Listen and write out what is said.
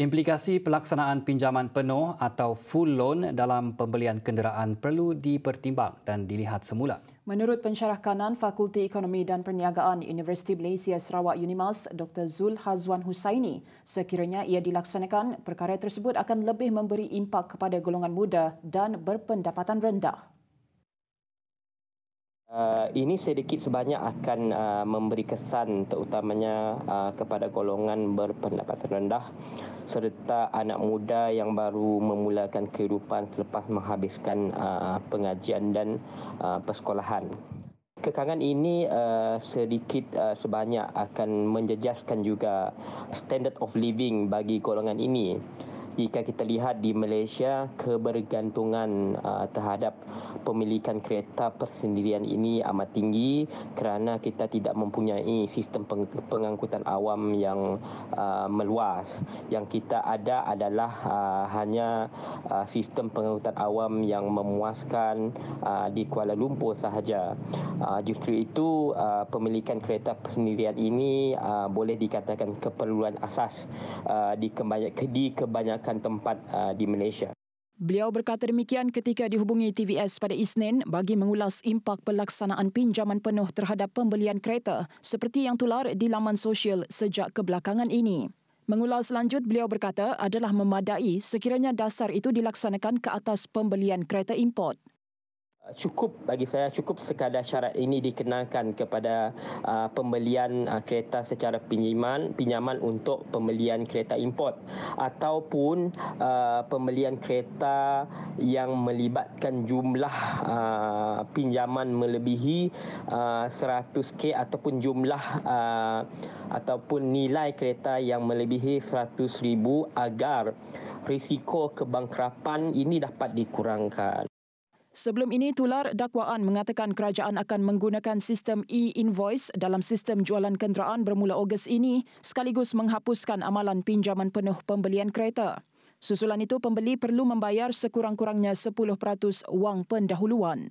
Implikasi pelaksanaan pinjaman penuh atau full loan dalam pembelian kenderaan perlu dipertimbang dan dilihat semula. Menurut pensyarah kanan Fakulti Ekonomi dan Perniagaan Universiti Malaysia Sarawak Unimas, Dr. Zul Hazwan Husaini, sekiranya ia dilaksanakan, perkara tersebut akan lebih memberi impak kepada golongan muda dan berpendapatan rendah. Ah, ini sedikit sebanyak akan uh, memberi kesan terutamanya uh, kepada golongan berpendapatan rendah serta anak muda yang baru memulakan kehidupan selepas menghabiskan uh, pengajian dan uh, persekolahan. Kekangan ini uh, sedikit uh, sebanyak akan menjejaskan juga standard of living bagi golongan ini. Jika kita lihat di Malaysia, kebergantungan uh, terhadap kepemilikan kereta persendirian ini amat tinggi kerana kita tidak mempunyai sistem pengangkutan awam yang uh, meluas. Yang kita ada adalah uh, hanya uh, sistem pengangkutan awam yang memuaskan uh, di Kuala Lumpur sahaja. Uh, justru itu uh, pemilikan kereta persendirian ini uh, boleh dikatakan keperluan asas uh, di, kebany- di kebanyakan tempat uh, di Malaysia. Beliau berkata demikian ketika dihubungi TVS pada Isnin bagi mengulas impak pelaksanaan pinjaman penuh terhadap pembelian kereta seperti yang tular di laman sosial sejak kebelakangan ini. Mengulas lanjut beliau berkata adalah memadai sekiranya dasar itu dilaksanakan ke atas pembelian kereta import. Uh, cukup bagi saya cukup sekadar syarat ini dikenakan kepada uh, pembelian uh, kereta secara pinjaman pinjaman untuk pembelian kereta import ataupun uh, pembelian kereta yang melibatkan jumlah uh, pinjaman melebihi uh, 100k ataupun jumlah uh, ataupun nilai kereta yang melebihi ribu agar risiko kebangkrapan ini dapat dikurangkan Sebelum ini tular dakwaan mengatakan kerajaan akan menggunakan sistem e-invoice dalam sistem jualan kenderaan bermula Ogos ini sekaligus menghapuskan amalan pinjaman penuh pembelian kereta. Susulan itu pembeli perlu membayar sekurang-kurangnya 10% wang pendahuluan.